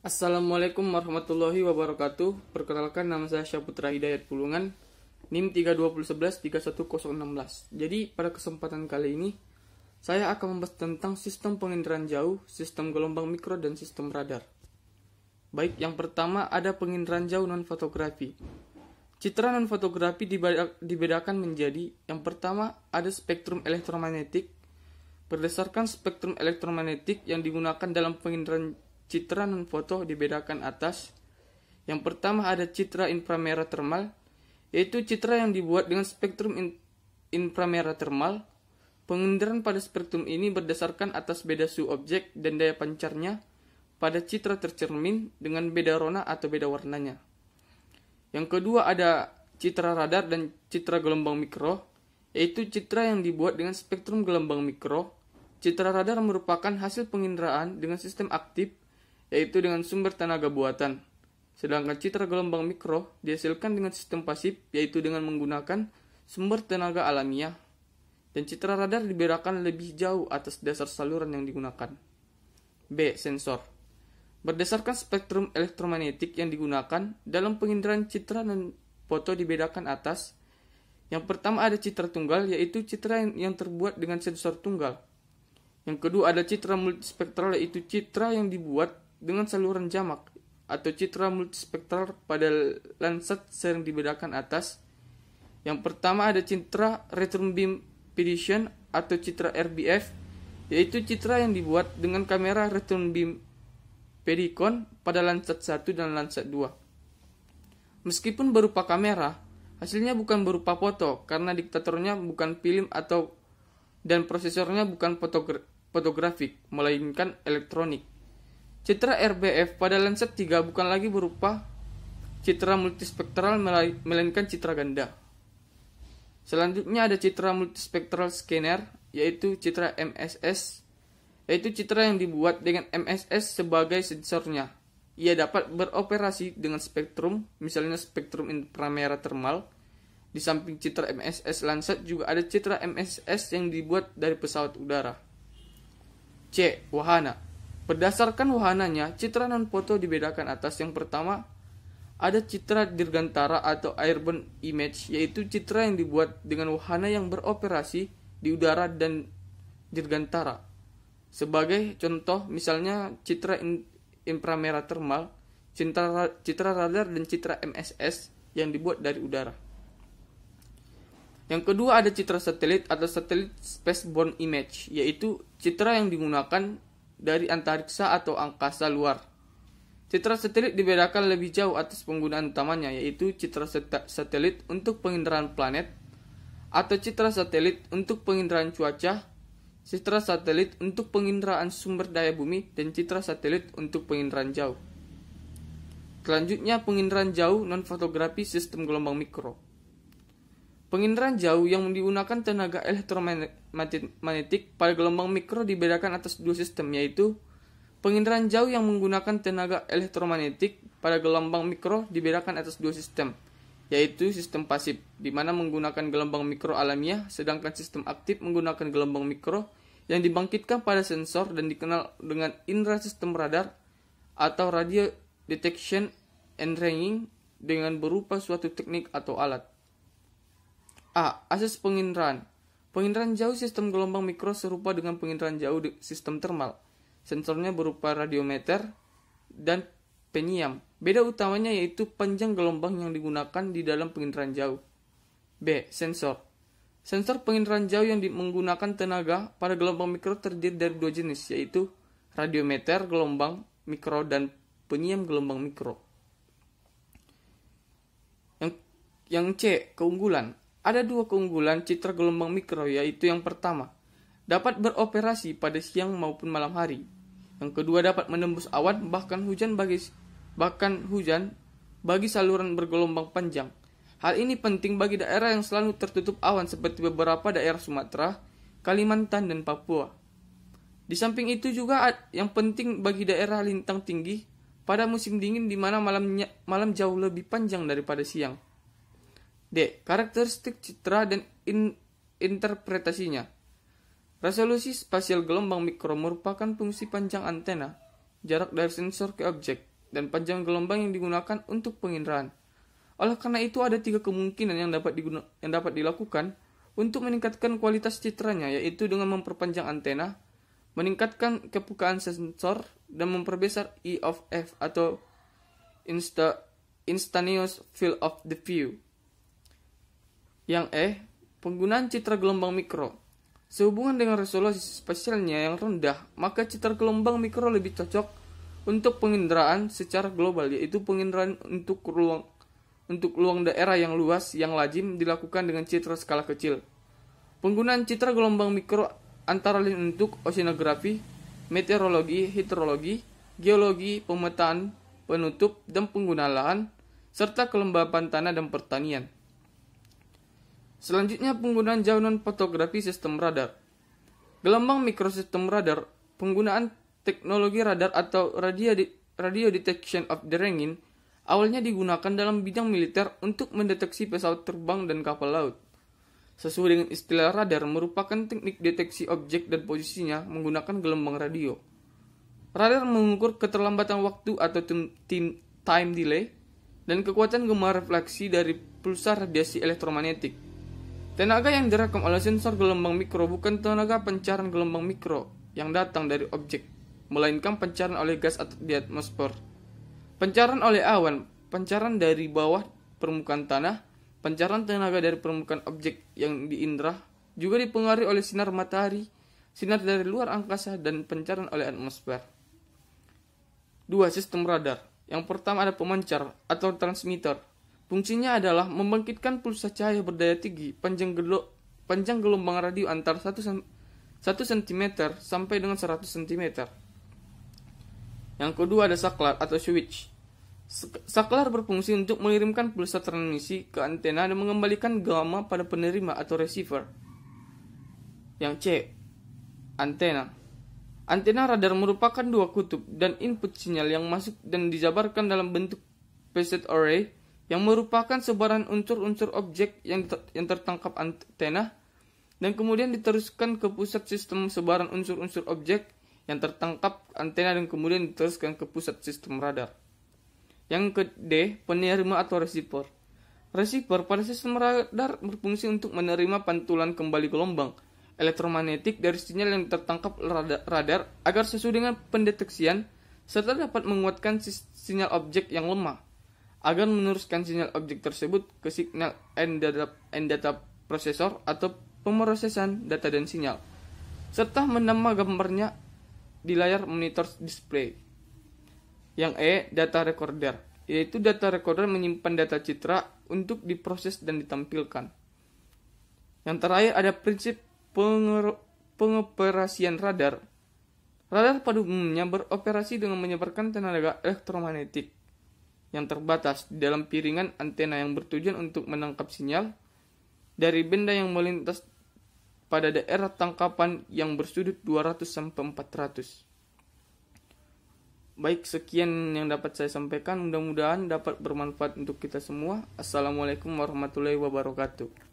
Assalamualaikum warahmatullahi wabarakatuh. Perkenalkan nama saya Syaputra Hidayat Pulungan. NIM 32113-31016. Jadi pada kesempatan kali ini saya akan membahas tentang sistem penginderaan jauh, sistem gelombang mikro dan sistem radar. Baik, yang pertama ada penginderaan jauh non fotografi. Citra non fotografi dibedakan menjadi yang pertama ada spektrum elektromagnetik. Berdasarkan spektrum elektromagnetik yang digunakan dalam penginderaan citra non foto dibedakan atas. Yang pertama ada citra inframerah termal, yaitu citra yang dibuat dengan spektrum in inframerah termal. Pengendaran pada spektrum ini berdasarkan atas beda suhu objek dan daya pancarnya pada citra tercermin dengan beda rona atau beda warnanya. Yang kedua ada citra radar dan citra gelombang mikro, yaitu citra yang dibuat dengan spektrum gelombang mikro. Citra radar merupakan hasil penginderaan dengan sistem aktif yaitu dengan sumber tenaga buatan. Sedangkan citra gelombang mikro dihasilkan dengan sistem pasif, yaitu dengan menggunakan sumber tenaga alamiah. Dan citra radar diberikan lebih jauh atas dasar saluran yang digunakan. B. Sensor Berdasarkan spektrum elektromagnetik yang digunakan, dalam penginderaan citra dan foto dibedakan atas. Yang pertama ada citra tunggal, yaitu citra yang terbuat dengan sensor tunggal. Yang kedua ada citra multispektral, yaitu citra yang dibuat dengan saluran jamak atau citra multispektral pada Landsat sering dibedakan atas. Yang pertama ada citra return beam pedition atau citra RBF, yaitu citra yang dibuat dengan kamera return beam pedicon pada Landsat 1 dan Landsat 2. Meskipun berupa kamera, hasilnya bukan berupa foto karena diktatornya bukan film atau dan prosesornya bukan fotogra fotografik melainkan elektronik. Citra RBF pada lenset 3 bukan lagi berupa citra multispektral melainkan citra ganda. Selanjutnya ada citra multispektral scanner yaitu citra MSS yaitu citra yang dibuat dengan MSS sebagai sensornya. Ia dapat beroperasi dengan spektrum, misalnya spektrum inframerah termal. Di samping citra MSS Landsat juga ada citra MSS yang dibuat dari pesawat udara. C. Wahana Berdasarkan wahananya, citra non foto dibedakan atas yang pertama ada citra dirgantara atau airborne image yaitu citra yang dibuat dengan wahana yang beroperasi di udara dan dirgantara. Sebagai contoh misalnya citra inframerah termal, citra, citra radar dan citra MSS yang dibuat dari udara. Yang kedua ada citra satelit atau satelit spaceborne image yaitu citra yang digunakan dari antariksa atau angkasa luar. Citra satelit dibedakan lebih jauh atas penggunaan utamanya yaitu citra satelit untuk penginderaan planet atau citra satelit untuk penginderaan cuaca, citra satelit untuk penginderaan sumber daya bumi dan citra satelit untuk penginderaan jauh. Selanjutnya penginderaan jauh non fotografi sistem gelombang mikro. Penginderaan jauh yang digunakan tenaga elektromagnetik pada gelombang mikro dibedakan atas dua sistem yaitu penginderaan jauh yang menggunakan tenaga elektromagnetik pada gelombang mikro dibedakan atas dua sistem yaitu sistem pasif di mana menggunakan gelombang mikro alamiah sedangkan sistem aktif menggunakan gelombang mikro yang dibangkitkan pada sensor dan dikenal dengan indera sistem radar atau radio detection and ranging dengan berupa suatu teknik atau alat. A. Asas penginderaan. Penginderaan jauh sistem gelombang mikro serupa dengan penginderaan jauh sistem termal. Sensornya berupa radiometer dan penyiam. Beda utamanya yaitu panjang gelombang yang digunakan di dalam penginderaan jauh. B. Sensor. Sensor penginderaan jauh yang menggunakan tenaga pada gelombang mikro terdiri dari dua jenis, yaitu radiometer gelombang mikro dan penyiam gelombang mikro. Yang, yang C. Keunggulan. Ada dua keunggulan citra gelombang mikro yaitu yang pertama, dapat beroperasi pada siang maupun malam hari. Yang kedua dapat menembus awan bahkan hujan bagi bahkan hujan bagi saluran bergelombang panjang. Hal ini penting bagi daerah yang selalu tertutup awan seperti beberapa daerah Sumatera, Kalimantan dan Papua. Di samping itu juga yang penting bagi daerah lintang tinggi pada musim dingin di mana malamnya malam jauh lebih panjang daripada siang. D. Karakteristik citra dan in interpretasinya. Resolusi spasial gelombang mikro merupakan fungsi panjang antena, jarak dari sensor ke objek, dan panjang gelombang yang digunakan untuk penginderaan. Oleh karena itu ada tiga kemungkinan yang dapat, yang dapat dilakukan untuk meningkatkan kualitas citranya yaitu dengan memperpanjang antena, meningkatkan kepekaan sensor, dan memperbesar E of F atau insta, instantaneous field of the view yang E. Penggunaan citra gelombang mikro. Sehubungan dengan resolusi spesialnya yang rendah, maka citra gelombang mikro lebih cocok untuk penginderaan secara global, yaitu penginderaan untuk ruang untuk luang daerah yang luas yang lazim dilakukan dengan citra skala kecil. Penggunaan citra gelombang mikro antara lain untuk oceanografi, meteorologi, hidrologi, geologi, pemetaan, penutup, dan penggunaan lahan, serta kelembapan tanah dan pertanian. Selanjutnya penggunaan jauhan fotografi sistem radar. Gelombang mikrosistem radar, penggunaan teknologi radar atau radio, de radio detection of derangin awalnya digunakan dalam bidang militer untuk mendeteksi pesawat terbang dan kapal laut. Sesuai dengan istilah radar merupakan teknik deteksi objek dan posisinya menggunakan gelombang radio. Radar mengukur keterlambatan waktu atau time delay dan kekuatan gema refleksi dari pulsar radiasi elektromagnetik. Tenaga yang direkam oleh sensor gelombang mikro bukan tenaga pencaran gelombang mikro yang datang dari objek, melainkan pencaran oleh gas atau di atmosfer. Pencaran oleh awan, pencaran dari bawah permukaan tanah, pencaran tenaga dari permukaan objek yang diindra, juga dipengaruhi oleh sinar matahari, sinar dari luar angkasa, dan pencaran oleh atmosfer. Dua Sistem radar Yang pertama ada pemancar atau transmitter Fungsinya adalah membangkitkan pulsa cahaya berdaya tinggi panjang, gelo, panjang gelombang radio antar 1, 1 cm sampai dengan 100 cm. Yang kedua ada saklar atau switch. Saklar berfungsi untuk mengirimkan pulsa transmisi ke antena dan mengembalikan gamma pada penerima atau receiver. Yang C, antena. Antena radar merupakan dua kutub dan input sinyal yang masuk dan dijabarkan dalam bentuk preset array yang merupakan sebaran unsur-unsur objek yang, ter yang tertangkap antena dan kemudian diteruskan ke pusat sistem sebaran unsur-unsur objek yang tertangkap antena dan kemudian diteruskan ke pusat sistem radar. Yang ke D, penerima atau receiver. Receiver pada sistem radar berfungsi untuk menerima pantulan kembali gelombang elektromagnetik dari sinyal yang tertangkap radar agar sesuai dengan pendeteksian serta dapat menguatkan sinyal objek yang lemah agar meneruskan sinyal objek tersebut ke signal end data, end data processor atau pemrosesan data dan sinyal, serta menambah gambarnya di layar monitor display. Yang E, data recorder, yaitu data recorder menyimpan data citra untuk diproses dan ditampilkan. Yang terakhir ada prinsip pengoperasian radar. Radar pada umumnya beroperasi dengan menyebarkan tenaga elektromagnetik yang terbatas di dalam piringan antena yang bertujuan untuk menangkap sinyal dari benda yang melintas pada daerah tangkapan yang bersudut 200 sampai 400. Baik, sekian yang dapat saya sampaikan. Mudah-mudahan dapat bermanfaat untuk kita semua. Assalamualaikum warahmatullahi wabarakatuh.